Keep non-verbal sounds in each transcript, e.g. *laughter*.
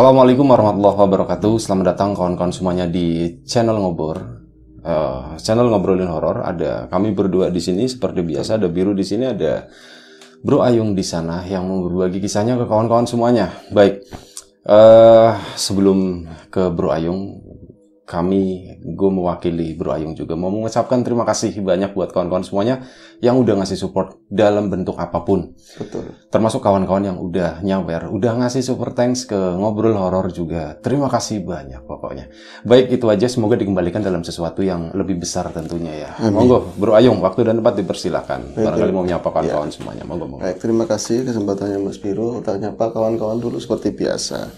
Assalamualaikum warahmatullahi wabarakatuh. Selamat datang kawan-kawan semuanya di channel Ngobor. Uh, channel ngobrolin horor ada kami berdua di sini seperti biasa ada biru di sini ada Bro Ayung di sana yang mau berbagi kisahnya ke kawan-kawan semuanya. Baik. Uh, sebelum ke Bro Ayung, kami, gue mewakili Bro Ayung juga mau mengucapkan terima kasih banyak buat kawan-kawan semuanya yang udah ngasih support dalam bentuk apapun. Betul. Termasuk kawan-kawan yang udah nyawer, udah ngasih super thanks ke ngobrol horor juga. Terima kasih banyak pokoknya. Baik itu aja, semoga dikembalikan dalam sesuatu yang lebih besar tentunya ya. Amin. Monggo, Bro Ayung, waktu dan tempat dipersilakan. Barangkali mau menyapa kawan-kawan ya. semuanya. Monggo, monggo. Baik, terima kasih kesempatannya Mas Biru. Tanya nyapa kawan-kawan dulu seperti biasa.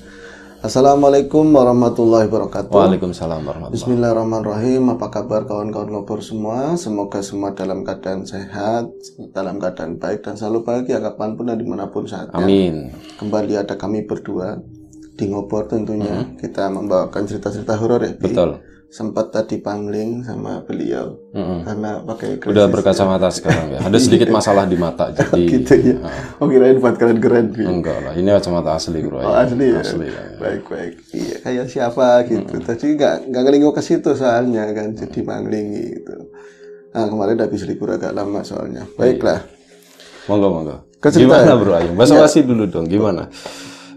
Assalamualaikum warahmatullahi wabarakatuh. Waalaikumsalam warahmatullahi wabarakatuh. Bismillahirrahmanirrahim. Apa kabar kawan-kawan ngobrol semua? Semoga semua dalam keadaan sehat, dalam keadaan baik dan selalu bahagia kapanpun dan dimanapun saatnya. Amin. Kembali ada kami berdua di ngobrol tentunya. Mm -hmm. Kita membawakan cerita-cerita horor ya. Betul sempat tadi pangling sama beliau mm-hmm. karena pakai krisis. udah berkacamata sekarang ya ada *laughs* iya. sedikit masalah di mata *laughs* oh, jadi oh, gitu ya uh, oh kirain buat keren-keren gitu. enggak lah ini kacamata asli bro ya. oh, asli ya asli ya. baik baik iya kayak siapa gitu mm-hmm. tadi nggak nggak ngelingo ke situ soalnya kan jadi mm-hmm. gitu nah kemarin habis libur agak lama soalnya iya. baiklah monggo monggo gimana ya? bro Ayu iya. bahasa ya. dulu dong gimana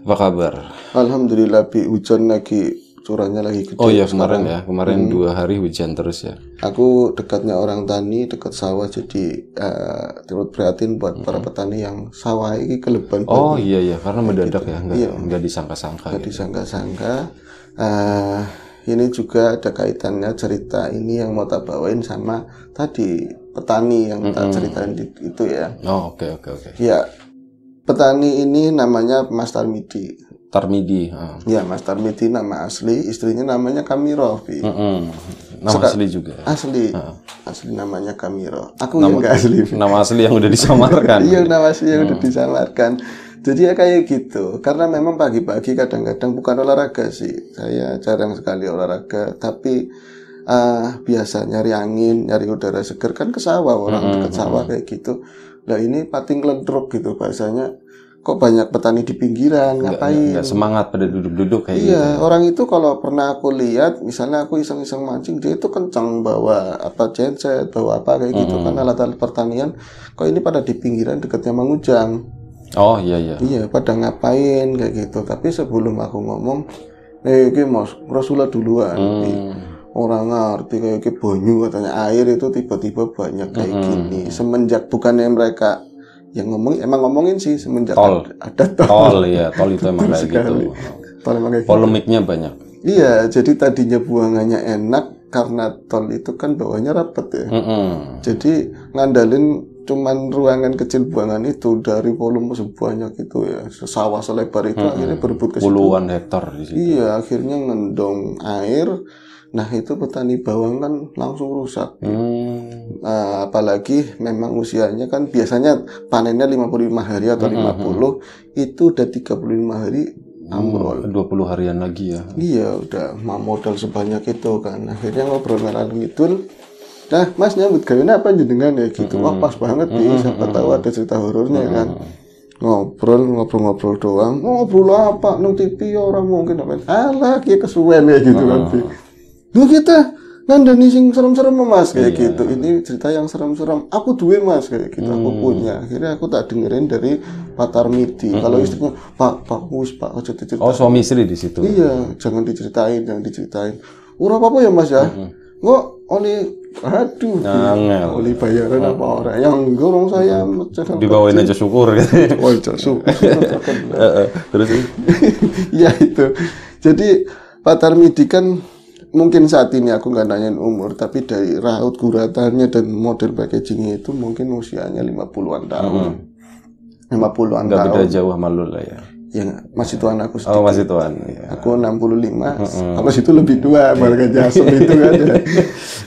apa kabar alhamdulillah bi hujan lagi curahnya lagi gede. Oh iya kemarin ya, kemarin hmm. dua hari hujan terus ya. Aku dekatnya orang tani, dekat sawah jadi uh, prihatin buat hmm. para petani yang sawah ini keleban. Oh iya iya, karena mendadak gitu. ya, nggak iya. nggak disangka-sangka. Nggak gitu. disangka-sangka. Uh, ini juga ada kaitannya cerita ini yang mau tak bawain sama tadi petani yang mm -hmm. tak ceritain itu ya. Oh oke okay, oke okay, oke. Okay. Ya petani ini namanya Mas Tarmidi. Tarmidi. Iya, Mas Tarmidi nama asli, istrinya namanya Kamiro. Mm -hmm. Nama Suka, asli juga. Asli. Asli namanya Kamiro. Aku nama, yang gak asli. *laughs* Nama asli yang udah disamarkan. iya, nama asli yang hmm. udah disamarkan. Jadi ya kayak gitu. Karena memang pagi-pagi kadang-kadang bukan olahraga sih. Saya jarang sekali olahraga, tapi uh, eh, biasa nyari angin, nyari udara segar kan ke sawah, orang mm -hmm. dekat sawah kayak gitu. Nah, ini pating lentruk gitu bahasanya kok banyak petani di pinggiran nggak, ngapain nggak semangat pada duduk-duduk kayak iya gitu. orang itu kalau pernah aku lihat misalnya aku iseng-iseng mancing dia itu kencang bawa apa genset bawa apa kayak mm -hmm. gitu kan alat-alat pertanian kok ini pada di pinggiran dekatnya mengujang oh iya iya iya pada ngapain kayak gitu tapi sebelum aku ngomong eh ini mas Rasulullah duluan mm orang ngerti kayak banyu katanya air itu tiba-tiba banyak kayak mm -hmm. gini semenjak bukannya mereka yang ngomong emang ngomongin sih semenjak tol. ada tol. Tol ya, tol itu emang kayak gitu. Tol emang kayak gitu. Polemiknya gitu. banyak. Iya, jadi tadinya buangannya enak karena tol itu kan bawahnya rapet ya. Mm -hmm. Jadi ngandalin cuman ruangan kecil buangan itu dari volume sebanyak itu ya sawah selebar itu mm -hmm. akhirnya berebut ke puluhan hektar Iya, akhirnya ngendong air Nah itu petani bawang kan langsung rusak. Hmm. Uh, apalagi memang usianya kan biasanya panennya 55 hari atau 50 hmm. hmm, hmm. itu udah 35 hari amrol. Hmm, 20 harian lagi ya. Iya udah mau modal sebanyak itu kan. Akhirnya ngobrol ngaran itu, Nah, Mas nyambut gawe apa jenengan ya gitu. Hmm, Wah, pas banget nih, siapa tahu ada cerita horornya kan ngobrol ngobrol-ngobrol doang ngobrol apa nung TV ya orang mungkin apa alah kayak kesuwen ya gitu nanti lu kita ngandani sing serem-serem mas kayak iya. gitu ini cerita yang serem-serem aku duwe mas kayak gitu hmm. aku punya akhirnya aku tak dengerin dari Pak Tarmidi hmm. kalau istriku Pak Pak Hus Pak ojo cerita oh suami istri di situ iya jangan diceritain jangan diceritain ura apa apa ya mas ya hmm. nggak oli aduh Nangel. oli bayaran hmm. apa orang yang gorong saya hmm. *laughs* dibawain aja syukur gitu oh syukur terus *laughs* ya itu jadi Pak Tarmidi kan mungkin saat ini aku nggak nanyain umur tapi dari raut guratannya dan model packagingnya itu mungkin usianya 50-an tahun hmm. 50-an tahun beda jauh sama lu lah ya ya masih tuan aku sedikit. Oh, masih tuan. Ya. Aku 65. Heeh. Aku itu lebih tua marga jasem itu kan. Ya.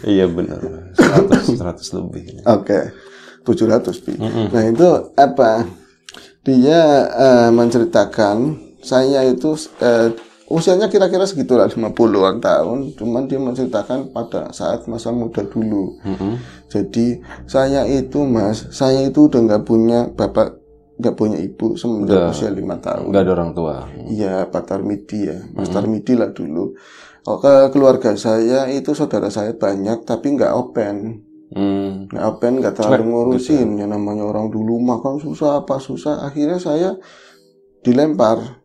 *laughs* iya benar. 100 100 lebih. Oke. Okay. 700 Mm -hmm. Nah, itu apa? Dia uh, menceritakan saya itu uh, usianya kira-kira segitulah 50-an tahun cuman dia menceritakan pada saat masa muda dulu mm -hmm. jadi saya itu mas saya itu udah nggak punya bapak nggak punya ibu semenjak usia lima tahun nggak ada orang tua iya Pak Tarmidi ya Mas mm -hmm. Tarmidi lah dulu Oke, oh, keluarga saya itu saudara saya banyak tapi nggak open Hmm. Nah, apa nggak terlalu ngurusin, gitu. Ya? Ya namanya orang dulu makan susah apa susah. Akhirnya saya dilempar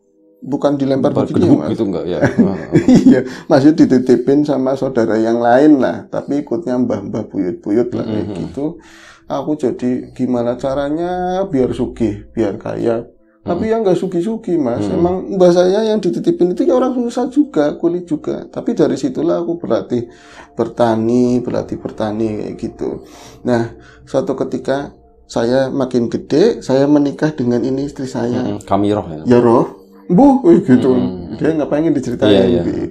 bukan dilempar begini mas gitu enggak ya *laughs* ah, ah. iya maksud dititipin sama saudara yang lain lah tapi ikutnya mbah-mbah buyut-buyut lah mm-hmm. gitu aku jadi gimana caranya biar suki, biar kaya tapi mm-hmm. yang nggak sugi-sugi mas hmm emang mbah saya yang dititipin itu ya orang susah juga kulit juga tapi dari situlah aku berlatih bertani berlatih bertani kayak gitu nah suatu ketika saya makin gede, saya menikah dengan ini istri saya. hmm Kami roh ya. Ya roh bu gitu hmm. dia nggak pengen diceritain yeah, yeah.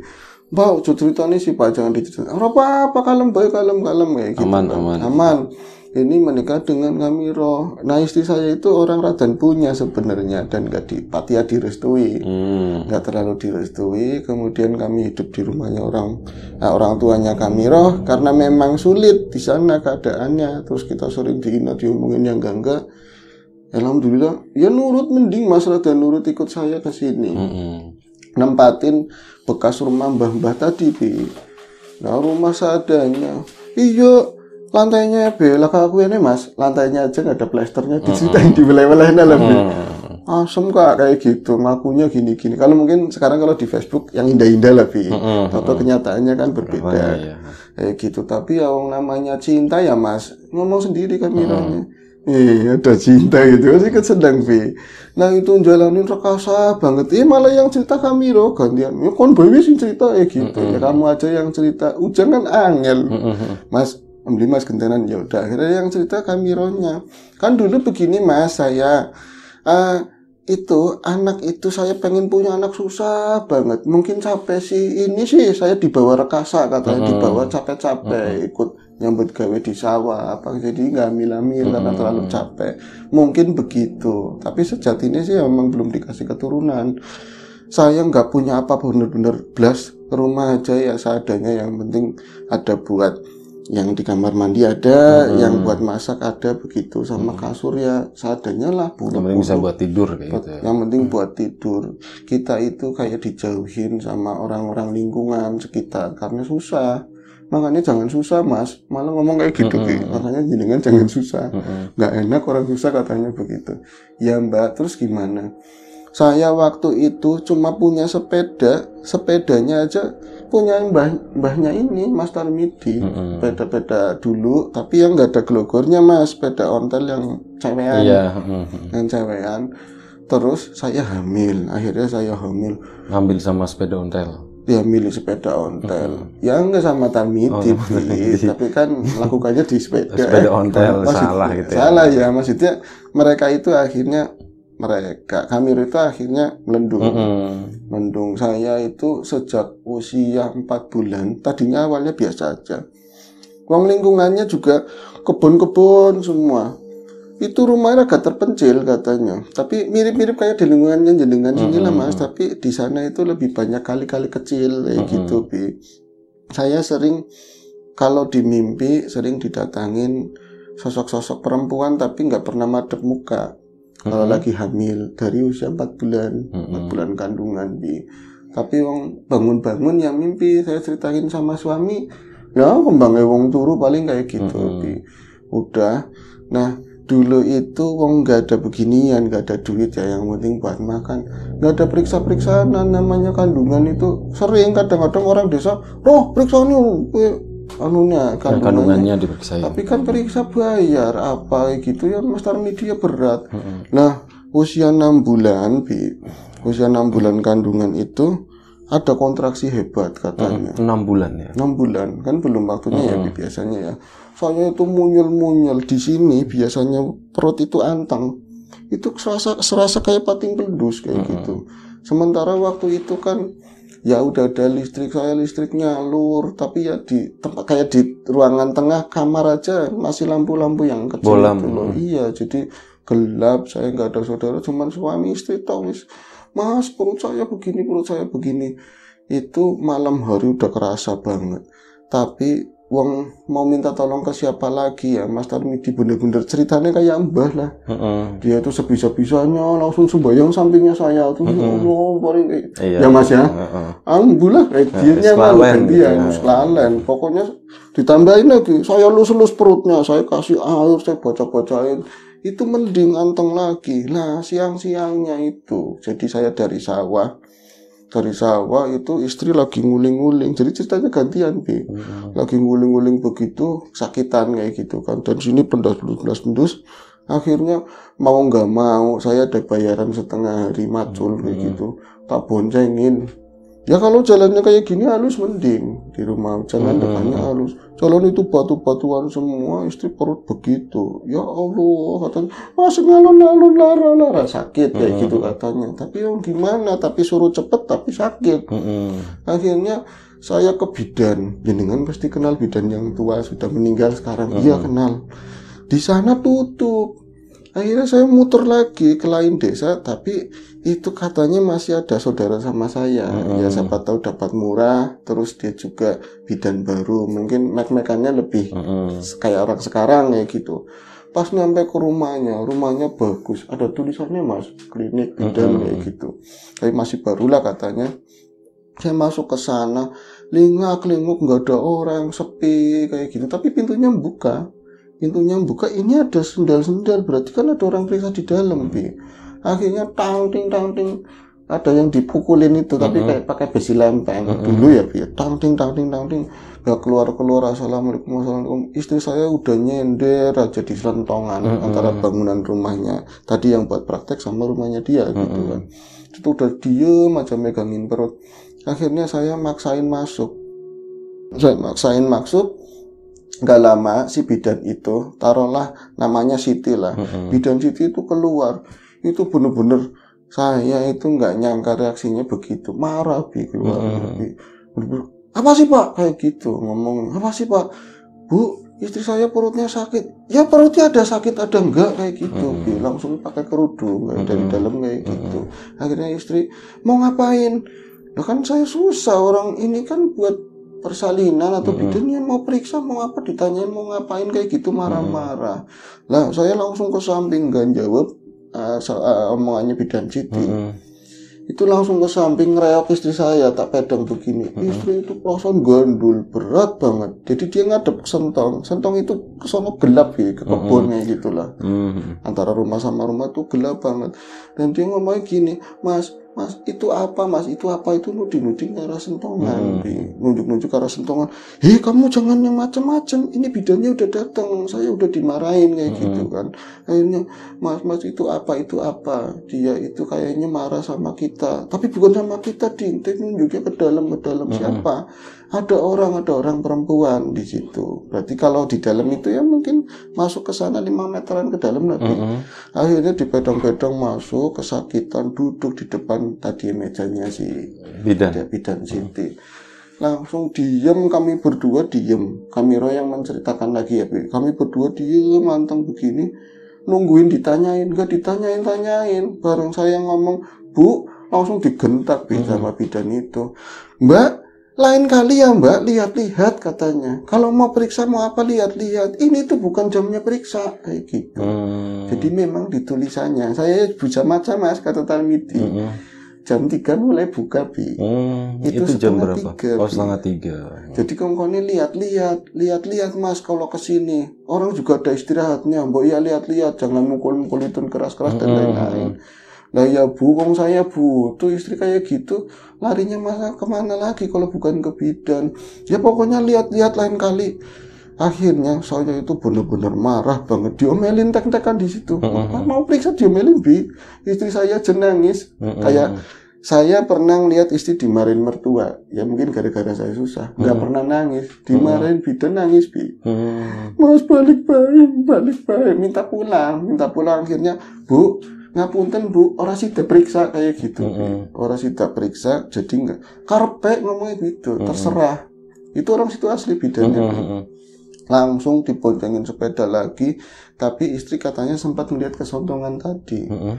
Mbak, ceritanya sih Pak jangan diceritain. Apa apa kalem baik kalem kalem kayak gitu. Aman aman. Aman. Ini menikah dengan kami roh. Nah istri saya itu orang Raden punya sebenarnya dan nggak di Patia direstui, hmm. nggak hmm. Gak terlalu direstui. Kemudian kami hidup di rumahnya orang nah, orang tuanya kami roh karena memang sulit di sana keadaannya. Terus kita sering dihina diomongin yang enggak enggak alhamdulillah ya nurut mending Mas Rada nurut ikut saya ke sini mm -hmm. nempatin bekas rumah mbah-mbah tadi bi nah rumah seadanya iya lantainya bela aku ini mas lantainya aja nggak ada plasternya diceritain mm -hmm. di wilayah-wilayahnya mm -hmm. lebih asem kak kayak gitu makunya gini-gini kalau mungkin sekarang kalau di Facebook yang indah-indah lebih mm -hmm. atau kenyataannya kan berbeda Kayak ya. kayak gitu tapi yang namanya cinta ya mas ngomong sendiri kan mm -hmm Iya, ada cinta gitu sih kan sedang V. Nah itu jalanin rekasa banget. Iya malah yang cerita kami loh gantian. Ya kon bayi sih cerita ya gitu. Mm -hmm. Ya kamu aja yang cerita. Ujang kan angel. Mm -hmm. Mas Ambil mas gentenan ya udah akhirnya yang cerita kami ronya. Kan dulu begini mas saya. Uh, itu anak itu saya pengen punya anak susah banget mungkin capek sih ini sih saya dibawa rekasa katanya uh dibawa capek-capek ikut yang gawe di sawah apa jadi nggak mila hamil hmm. karena terlalu capek mungkin begitu tapi sejatinya sih memang belum dikasih keturunan saya nggak punya apa bener-bener belas rumah aja ya seadanya yang penting ada buat yang di kamar mandi ada, hmm. yang buat masak ada begitu sama hmm. kasur ya seadanya lah. Buruk, yang penting bisa buat tidur kayak gitu. Ya. Yang penting hmm. buat tidur. Kita itu kayak dijauhin sama orang-orang lingkungan sekitar karena susah makanya jangan susah mas malah ngomong kayak gitu mm -hmm. makanya jenengan jangan susah nggak mm -hmm. enak orang susah katanya begitu ya mbak terus gimana saya waktu itu cuma punya sepeda sepedanya aja punya mbah mbahnya ini mas Tarmidi mm -hmm. sepeda-sepeda dulu tapi yang nggak ada gelogornya mas sepeda ontel yang cewean yeah. mm -hmm. yang cewean terus saya hamil akhirnya saya hamil hamil sama sepeda ontel dia milih sepeda ontel hmm. ya enggak sama tami oh, tapi kan lakukannya di sepeda sepeda ontel eh, salah gitu ya. salah ya maksudnya mereka itu akhirnya mereka kami itu akhirnya melendung hmm. melendung saya itu sejak usia empat bulan tadinya awalnya biasa aja uang lingkungannya juga kebun-kebun semua itu rumahnya agak terpencil katanya tapi mirip-mirip kayak di lingkungannya jenengan sini lah hmm. mas tapi di sana itu lebih banyak kali-kali kecil kayak hmm. gitu bi saya sering kalau di mimpi sering didatangin sosok-sosok perempuan tapi nggak pernah madep muka kalau hmm. lagi hamil dari usia 4 bulan 4 bulan kandungan bi tapi wong bangun-bangun yang mimpi saya ceritain sama suami ya kembangnya wong turu paling kayak gitu bi udah nah dulu itu wong nggak ada beginian nggak ada duit ya yang penting buat makan nggak ada periksa periksaan namanya kandungan itu sering kadang-kadang orang desa roh periksa ini eh, anunya kandungannya, kandungannya diperiksa tapi kan periksa bayar apa gitu ya master media dia berat nah usia enam bulan bi usia enam bulan kandungan itu ada kontraksi hebat katanya enam bulan ya enam bulan kan belum waktunya ya biasanya ya soalnya itu munyul-munyul di sini biasanya perut itu anteng itu serasa serasa kayak pating pedus kayak hmm. gitu sementara waktu itu kan ya udah ada listrik saya listriknya lur, tapi ya di tempat kayak di ruangan tengah kamar aja masih lampu-lampu yang kecil Bolam. itu loh iya jadi gelap saya nggak ada saudara cuman suami istri tahu mas perut saya begini perut saya begini itu malam hari udah kerasa banget tapi Wong mau minta tolong ke siapa lagi ya Mas Tarmidi bener-bener ceritanya kayak mbah lah uh -uh. dia itu sebisa-bisanya langsung sembahyang sampingnya saya tuh uh -uh. oh, paling iya, ya Mas ya uh -uh. alhamdulillah eh, dia nya malu sekalian pokoknya ditambahin lagi saya lus-lus perutnya saya kasih air saya baca-bacain itu mending anteng lagi lah siang-siangnya itu jadi saya dari sawah dari sawah itu istri lagi nguling-nguling jadi ceritanya gantian bi hmm. lagi nguling-nguling begitu sakitan kayak gitu kan dan sini pendas pendas pendus akhirnya mau nggak mau saya ada bayaran setengah hari macul hmm. kayak gitu tak boncengin Ya kalau jalannya kayak gini halus mending di rumah jalan hmm. depannya halus. Jalan itu batu-batuan semua, istri perut begitu. Ya Allah katanya masih ngalun ngalun lara-lara sakit kayak hmm. gitu katanya. Tapi yang gimana? Tapi suruh cepet tapi sakit. Hmm. Akhirnya saya ke bidan. Jenengan pasti kenal bidan yang tua sudah meninggal sekarang. Iya mm-hmm. kenal. Di sana tutup akhirnya saya muter lagi ke lain desa tapi itu katanya masih ada saudara sama saya hmm. ya siapa tahu dapat murah terus dia juga bidan baru mungkin mek-mekannya lebih hmm. kayak orang sekarang ya gitu pas nyampe ke rumahnya rumahnya bagus ada tulisannya mas klinik bidan ya gitu tapi masih barulah katanya saya masuk ke sana lingak linguk nggak ada orang sepi kayak gitu tapi pintunya buka pintunya buka ini ada sendal-sendal berarti kan ada orang periksa di dalam bi akhirnya tang ting ada yang dipukulin itu tapi kayak pakai besi lempeng dulu ya bi tang ting tang ting tang ting nggak keluar keluar assalamualaikum assalamualaikum istri saya udah nyender aja di selentongan antara bangunan rumahnya tadi yang buat praktek sama rumahnya dia uh gitu kan itu udah diem aja megangin perut akhirnya saya maksain masuk saya maksain masuk nggak lama si bidan itu taruhlah namanya Siti lah mm-hmm. bidan Siti itu keluar itu bener-bener saya itu nggak nyangka reaksinya begitu marah bi keluar mm-hmm. bi. Bener-bener, apa sih pak kayak gitu ngomong apa sih pak bu istri saya perutnya sakit ya perutnya ada sakit ada enggak kayak gitu mm-hmm. bi langsung pakai kerudung mm-hmm. dari dalam kayak mm-hmm. gitu akhirnya istri mau ngapain ya kan saya susah orang ini kan buat persalinan atau mm -hmm. yang mau periksa mau apa ditanyain mau ngapain kayak gitu marah-marah. Lah saya langsung ke samping kan jawab uh, uh, omongannya bidan Citi Mm -hmm. Itu langsung ke samping reok istri saya tak pedang begini. Mm -hmm. Istri itu kosong gandul berat banget. Jadi dia ngadep sentong. Sentong itu kesono gelap ya ke kebunnya mm -hmm. gitulah. Mm -hmm. Antara rumah sama rumah tuh gelap banget. Dan dia ngomong gini, Mas mas itu apa mas itu apa itu nuding-nuding ke arah sentongan hmm. nunjuk-nunjuk ke arah sentongan hei kamu jangan yang macam-macam ini bidannya udah datang saya udah dimarahin kayak hmm. gitu kan akhirnya mas mas itu apa itu apa dia itu kayaknya marah sama kita tapi bukan sama kita dintik juga ke dalam ke dalam hmm. siapa ada orang ada orang perempuan di situ berarti kalau di dalam itu ya mungkin masuk ke sana lima meteran ke dalam nanti hmm. akhirnya dipedong-pedong masuk kesakitan duduk di depan kan tadi mejanya si bidan, bidan Sinti. Langsung diem kami berdua diem. Kami Roy yang menceritakan lagi ya, Kami berdua diem manteng begini. Nungguin ditanyain, gak ditanyain-tanyain. Bareng saya ngomong, Bu, langsung digentak Bi, hmm. sama bidan itu. Mbak, lain kali ya mbak lihat-lihat katanya kalau mau periksa mau apa lihat-lihat ini tuh bukan jamnya periksa kayak gitu hmm. jadi memang ditulisannya saya bisa macam mas kata Tarmidi hmm jam tiga mulai buka bi hmm, itu, itu jam berapa tiga, oh setengah tiga jadi ini lihat-lihat lihat-lihat mas kalau kesini orang juga ada istirahatnya mbok ya lihat-lihat jangan mukul-mukul itu keras-keras dan hmm. lain-lain lah ya bu, kong saya tuh istri kayak gitu, larinya masa kemana lagi kalau bukan ke bidan? Ya pokoknya lihat-lihat lain kali akhirnya soalnya itu benar-benar marah banget diomelin tek-tekan di situ uh-huh. mau periksa diomelin bi istri saya jenangis uh-huh. kayak saya pernah lihat istri dimarin mertua ya mungkin gara-gara saya susah nggak uh-huh. pernah nangis dimarin uh-huh. biden nangis bi uh-huh. mas balik balik balik balik minta pulang minta pulang akhirnya bu ngapunten bu orang sih periksa kayak gitu uh -huh. orang sih periksa jadi nggak karpet ngomongnya gitu uh -huh. terserah itu orang situ asli bidannya uh -huh langsung diboncengin sepeda lagi tapi istri katanya sempat melihat kesontongan tadi mm -hmm.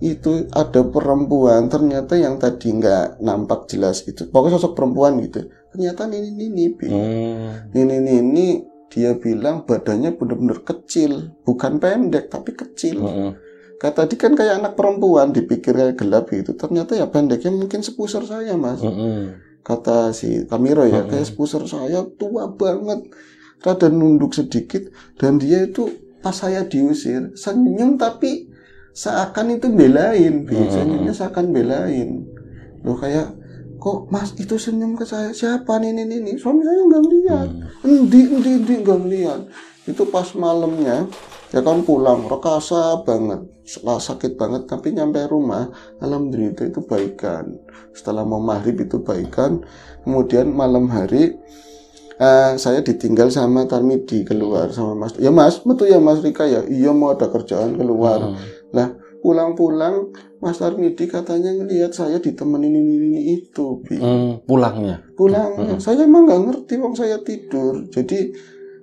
itu ada perempuan ternyata yang tadi nggak nampak jelas itu pokoknya sosok perempuan gitu ternyata nini nini bi mm. nini nini dia bilang badannya benar-benar kecil bukan pendek tapi kecil mm -hmm. kata tadi kan kayak anak perempuan dipikirnya gelap itu ternyata ya pendeknya mungkin sepuser saya mas mm -hmm. kata si Kamiro ya mm -hmm. kayak sepuser saya tua banget rada nunduk sedikit dan dia itu pas saya diusir senyum tapi seakan itu belain biasanya hmm. senyumnya seakan belain lo kayak kok mas itu senyum ke saya siapa nih nih nih suami saya nggak melihat hmm. endi endi endi nggak melihat itu pas malamnya ya kan pulang rekasa banget setelah sakit banget tapi nyampe rumah alhamdulillah itu baikan setelah mau maghrib itu baikan kemudian malam hari uh, saya ditinggal sama Tarmidi keluar sama Mas ya Mas betul ya Mas Rika ya iya mau ada kerjaan keluar hmm. lah pulang-pulang Mas Tarmidi katanya ngelihat saya ditemenin ini, ini itu Bi. Hmm, pulangnya pulangnya hmm, hmm. saya emang nggak ngerti wong saya tidur jadi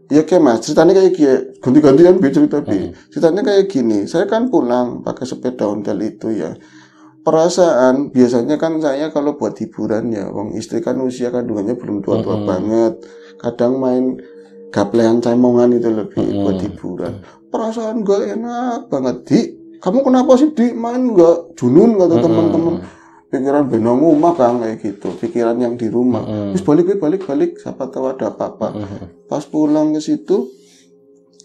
ya kayak mas ceritanya kayak gini ganti-gantian bi cerita bi hmm. ceritanya kayak gini saya kan pulang pakai sepeda ontel itu ya perasaan biasanya kan saya kalau buat hiburan ya wong istri kan usia kandungannya belum tua-tua mm -hmm. banget kadang main gaplean cemongan itu lebih mm -hmm. buat hiburan perasaan gak enak banget di kamu kenapa sih di main gak junun gak teman-teman pikiran benong rumah kan kayak gitu pikiran yang di rumah mm -hmm. terus balik balik balik siapa tahu ada apa-apa mm -hmm. pas pulang ke situ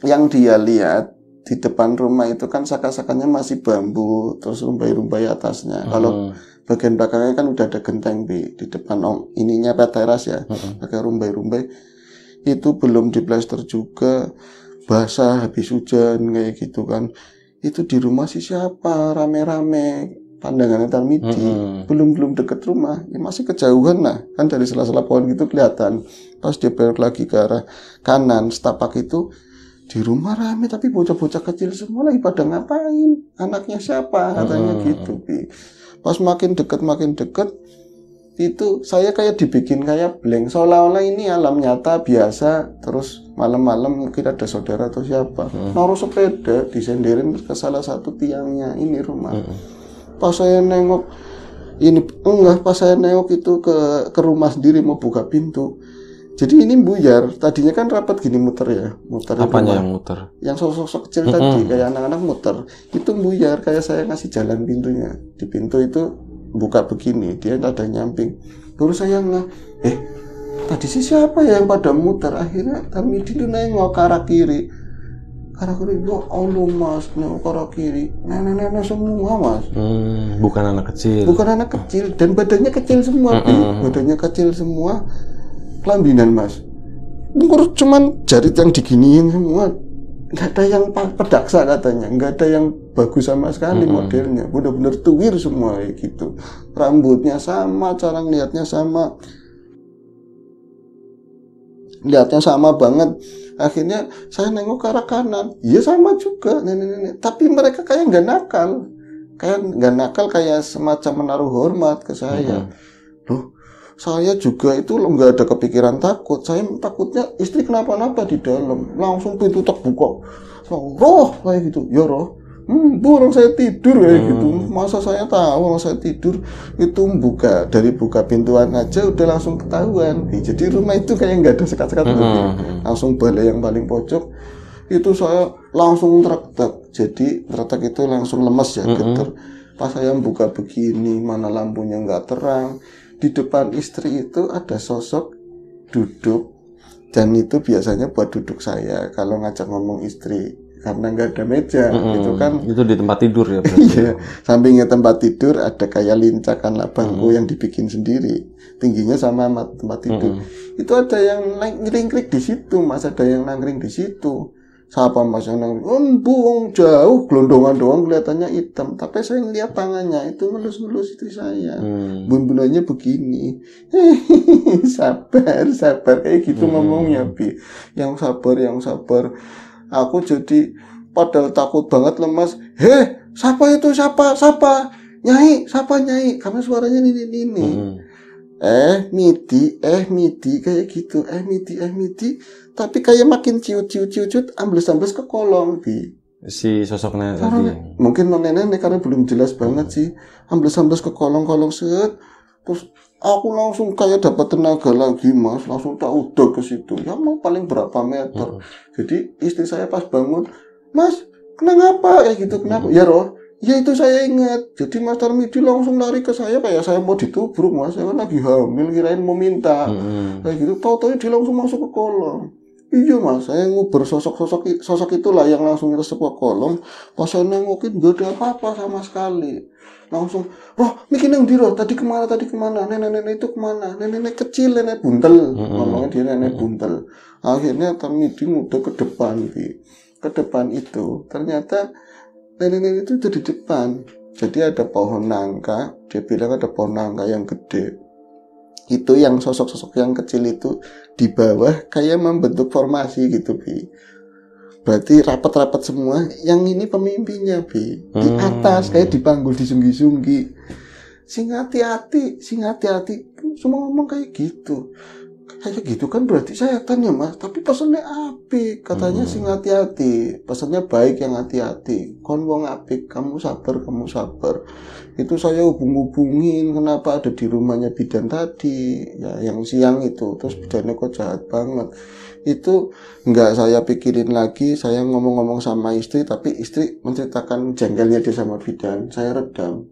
yang dia lihat di depan rumah itu kan saka-sakanya masih bambu terus rumbai-rumbai atasnya. Hmm. Kalau bagian belakangnya kan udah ada genteng bi di depan om ininya teras ya. Hmm. Pakai rumbai-rumbai itu belum diplester juga basah habis hujan kayak gitu kan. Itu di rumah sih siapa rame-rame pandangannya tarmidi hmm. belum belum deket rumah ya masih kejauhan lah kan dari sela-sela pohon gitu kelihatan pas dia belok lagi ke arah kanan setapak itu di rumah rame tapi bocah-bocah kecil semua lagi pada ngapain anaknya siapa katanya hmm. gitu Bi. pas makin deket makin deket itu saya kayak dibikin kayak blank seolah-olah ini alam nyata biasa terus malam-malam mungkin ada saudara atau siapa hmm. naruh sepeda disenderin ke salah satu tiangnya ini rumah hmm. pas saya nengok ini enggak pas saya nengok itu ke ke rumah sendiri mau buka pintu jadi ini buyar. Tadinya kan rapat gini muter ya, muter. Apanya yang muter? Yang sosok-sosok kecil mm -hmm. tadi kayak anak-anak muter. Itu buyar kayak saya ngasih jalan pintunya. Di pintu itu buka begini, dia ada nyamping. Terus saya nggak, eh tadi sih siapa ya yang pada muter? Akhirnya kami itu nengok ke arah kiri. arah kiri, ya Allah mas, nengok ke arah kiri. Nenek-nenek semua mas. Hmm, bukan anak kecil. Bukan anak kecil dan badannya kecil semua. Mm -hmm. Badannya kecil semua kelambinan mas ngurus cuman jari yang diginiin semua nggak ada yang pedaksa katanya nggak ada yang bagus sama sekali mm -hmm. modelnya bener-bener tuwir semua kayak gitu rambutnya sama cara ngeliatnya sama lihatnya sama banget akhirnya saya nengok ke arah kanan iya sama juga nenek-nenek tapi mereka kayak nggak nakal kayak nggak nakal kayak semacam menaruh hormat ke saya mm -hmm saya juga itu nggak ada kepikiran takut saya takutnya istri kenapa-napa di dalam langsung pintu terbuka so, roh kayak gitu ya roh hmm, bu orang saya tidur kayak hmm. gitu masa saya tahu orang saya tidur itu buka dari buka pintuan aja udah langsung ketahuan jadi rumah itu kayak nggak ada sekat-sekat hmm. langsung balai yang paling pojok itu saya langsung tertek jadi tertek itu langsung lemes ya hmm. geter pas saya buka begini mana lampunya nggak terang di depan istri itu ada sosok duduk dan itu biasanya buat duduk saya kalau ngajak ngomong istri karena nggak ada meja mm -hmm. itu kan itu di tempat tidur ya iya ya. sampingnya tempat tidur ada kayak lincakan lah bangku -hmm. yang dibikin sendiri tingginya sama tempat tidur -hmm. itu ada yang naik di situ mas ada yang nangkring di situ Siapa mas yang nangis? jauh, gelondongan doang kelihatannya hitam. Tapi saya ngeliat tangannya itu ngelus-ngelus itu saya. Hmm. bun bunanya begini. *laughs* sabar, sabar. Eh gitu hmm. ngomongnya, Bi. Yang sabar, yang sabar. Aku jadi padahal takut banget lemas. Heh, siapa itu? Siapa? Siapa? Nyai, siapa Nyai? Karena suaranya ini, ini, Hmm eh midi eh midi kayak gitu eh midi eh midi tapi kayak makin ciut ciut ciut ciut ambles ambles ke kolong bi si sosoknya karena, tadi mungkin nenek nenek karena belum jelas banget sih ambles ambles ke kolong kolong set terus aku langsung kayak dapat tenaga lagi mas langsung tak udah ke situ ya mau paling berapa meter hmm. jadi istri saya pas bangun mas kenapa ya gitu kenapa hmm. ya roh ya itu saya ingat jadi mas Tarmidi langsung lari ke saya kayak saya mau ditubruk mas saya kan lagi hamil kirain mau minta hmm. kayak gitu tau tahu dia langsung masuk ke kolong Iya mas, saya nguber sosok-sosok sosok itulah yang langsung resep ke kolom. Pas saya nengokin gak ada apa-apa sama sekali. Langsung, wah mikir yang diro tadi kemana tadi kemana nenek nenek itu kemana nenek nenek kecil nenek buntel ngomongnya dia nenek buntel. Akhirnya termidi udah ke depan bi, ke depan itu ternyata nenek nenek itu jadi depan. Jadi ada pohon nangka, dia bilang ada pohon nangka yang gede itu yang sosok-sosok yang kecil itu di bawah kayak membentuk formasi gitu bi berarti rapat-rapat semua yang ini pemimpinnya bi di hmm. atas kayak dipanggul di sunggi sing hati-hati sing hati-hati semua ngomong kayak gitu kayak gitu kan berarti saya tanya mas tapi pesannya api katanya hmm. sing hati-hati pesannya baik yang hati-hati kon wong api kamu sabar kamu sabar itu saya hubung-hubungin kenapa ada di rumahnya bidan tadi ya yang siang itu terus bidannya kok jahat banget itu nggak saya pikirin lagi saya ngomong-ngomong sama istri tapi istri menceritakan jengkelnya dia sama bidan saya redam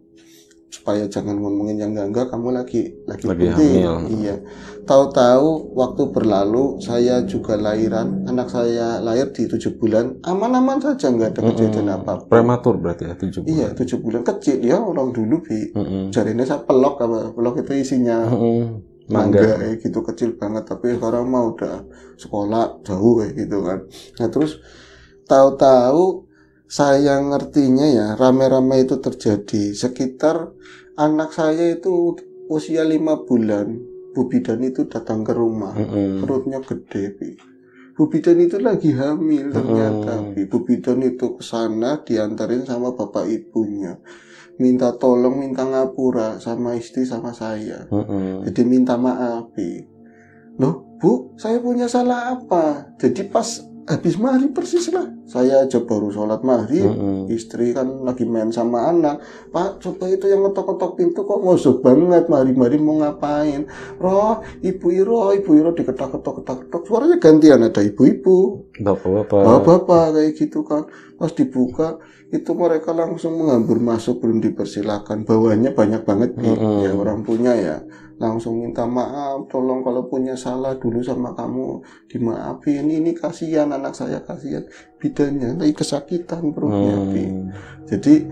supaya jangan ngomongin yang enggak-enggak kamu lagi lagi, lagi penting hamil. iya tahu-tahu waktu berlalu saya juga lahiran anak saya lahir di tujuh bulan aman-aman saja nggak ada kejadian mm -hmm. apa, apa prematur berarti ya tujuh iya, bulan iya tujuh bulan kecil ya orang dulu bi mm -hmm. jarinya saya pelok apa pelok itu isinya mm -hmm. mangga, kayak gitu kecil banget tapi sekarang mah udah sekolah jauh kayak gitu kan nah terus tahu-tahu saya ngertinya ya rame-rame itu terjadi sekitar anak saya itu usia lima bulan Bu Bidan itu datang ke rumah mm -hmm. perutnya gede Bi. Bu Bidan itu lagi hamil ternyata mm -hmm. Bu Bidan itu ke sana diantarin sama bapak ibunya minta tolong minta ngapura sama istri sama saya mm -hmm. jadi minta maaf Bi. loh Bu saya punya salah apa jadi pas habis maghrib persis lah saya aja baru sholat maghrib mm-hmm. istri kan lagi main sama anak pak coba itu yang ngetok-ngetok pintu kok ngosok banget maghrib-maghrib mau ngapain roh ibu iro ibu iro diketok-ketok-ketok suaranya gantian ada ibu-ibu bapak-bapak bapak-bapak kayak gitu kan pas dibuka itu mereka langsung menghambur masuk belum dipersilakan bawahnya banyak banget mm-hmm. ya orang punya ya langsung minta maaf tolong kalau punya salah dulu sama kamu dimaafin ini kasihan anak saya kasihan bidannya lagi kesakitan perutnya hmm. jadi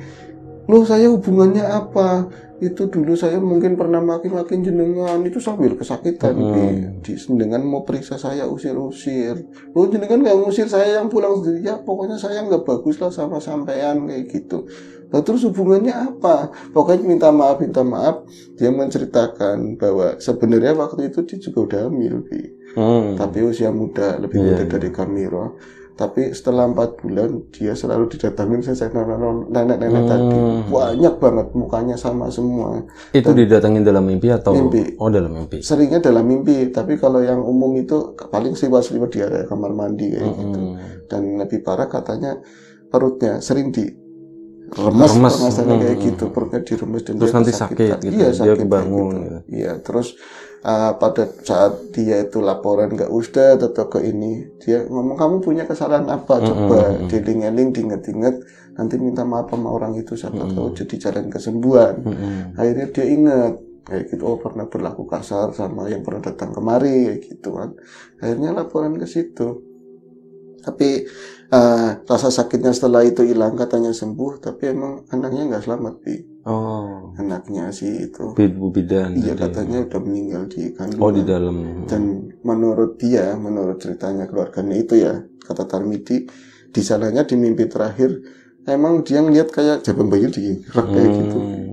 loh saya hubungannya apa itu dulu saya mungkin pernah makin-makin jenengan itu sambil kesakitan hmm. di jenengan mau periksa saya usir-usir lo jenengan nggak usir saya yang pulang sendiri ya pokoknya saya nggak bagus lah sama sampean kayak gitu Nah terus hubungannya apa? Pokoknya minta maaf, minta maaf. Dia menceritakan bahwa sebenarnya waktu itu dia juga udah hamil, Bi. Hmm. Tapi usia muda, lebih yeah. muda iya. dari roh. Tapi setelah empat bulan dia selalu didatangin nenek-nenek hmm. tadi. Banyak banget mukanya sama semua. Itu Dan, didatangin dalam mimpi atau mimpi. oh dalam mimpi. Seringnya dalam mimpi, tapi kalau yang umum itu paling sih seliwat di area kamar mandi kayak hmm. gitu. Dan lebih parah katanya perutnya sering di remes, remes. hmm, kayak gitu hmm. perutnya diremes dan terus dia nanti sakit gitu iya, sakit, dia kebangun gitu. gitu. iya terus uh, pada saat dia itu laporan ke ustadz atau ke ini dia ngomong kamu punya kesalahan apa hmm, coba hmm, hmm, dilingeling diinget-inget nanti minta maaf sama orang itu siapa hmm. tahu jadi jalan kesembuhan hmm. akhirnya dia inget kayak gitu oh pernah berlaku kasar sama yang pernah datang kemari kayak gitu kan akhirnya laporan ke situ tapi uh, rasa sakitnya setelah itu hilang katanya sembuh tapi emang anaknya nggak selamat pi oh anaknya sih itu bu bidan iya katanya udah meninggal di kandungan oh di dalam dan menurut dia menurut ceritanya keluarganya itu ya kata Tarmidi di sananya di mimpi terakhir emang dia ngeliat kayak Jabang Bayu di rak kayak gitu. hmm. gitu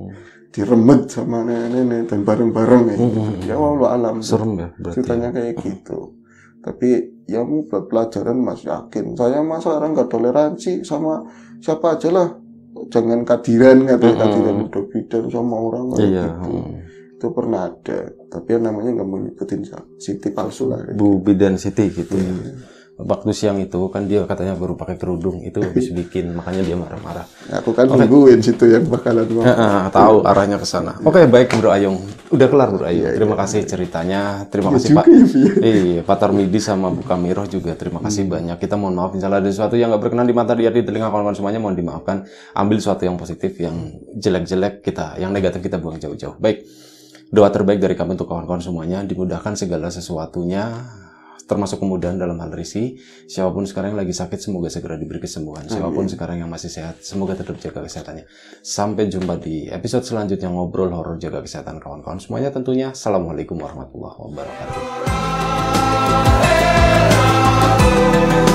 diremet sama nenek-nenek dan bareng-bareng ya. Hmm. Ya Allah alam. Serem ya Ceritanya kayak gitu tapi ya buat pelajaran mas yakin saya masa orang nggak toleransi sama siapa aja lah jangan kadiran nggak mm-hmm. kadiran udah bidan sama orang iya. gitu mm. itu pernah ada tapi yang namanya nggak mau siti palsu lah gitu. bu bidan siti gitu yeah waktu siang itu kan dia katanya baru pakai kerudung itu habis bikin makanya dia marah-marah. Aku kan okay. nungguin situ yang bakalan mau. tahu arahnya ke sana. Iya. Oke okay, baik Bro Ayung, udah kelar Bro Ayung. Ya, terima ya, kasih ceritanya, terima ya, kasih Pak. Ya. Iya, Pak Tarmidi sama Bu Kamiroh juga terima kasih hmm. banyak. Kita mohon maaf misalnya ada sesuatu yang nggak berkenan di mata dia di telinga kawan-kawan semuanya mohon dimaafkan. Ambil sesuatu yang positif, yang jelek-jelek kita, yang negatif kita buang jauh-jauh. Baik. Doa terbaik dari kami untuk kawan-kawan semuanya, dimudahkan segala sesuatunya, termasuk kemudahan dalam hal risi. Siapapun sekarang yang lagi sakit semoga segera diberi kesembuhan. Siapapun Amin. sekarang yang masih sehat semoga tetap jaga kesehatannya. Sampai jumpa di episode selanjutnya ngobrol horor jaga kesehatan kawan-kawan semuanya tentunya. Assalamualaikum warahmatullahi wabarakatuh.